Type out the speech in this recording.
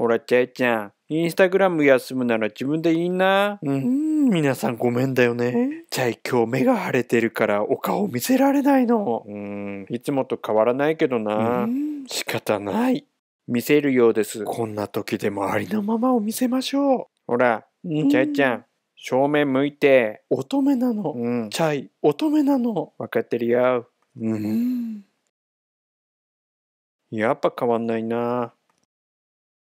ほら、ちゃいちゃん、インスタグラム休むなら自分でいいな。うん、皆さんごめんだよね。ちゃい、今日目が腫れてるからお顔見せられないの。うん、いつもと変わらないけどな。仕方ない。見せるようです。こんな時でもありのままを見せましょう。ほら、うん、ちゃいちゃん、正面向いて。乙女なの。うん、チャイ、乙女なの。分かってるよ。うん。やっぱ変わんないな。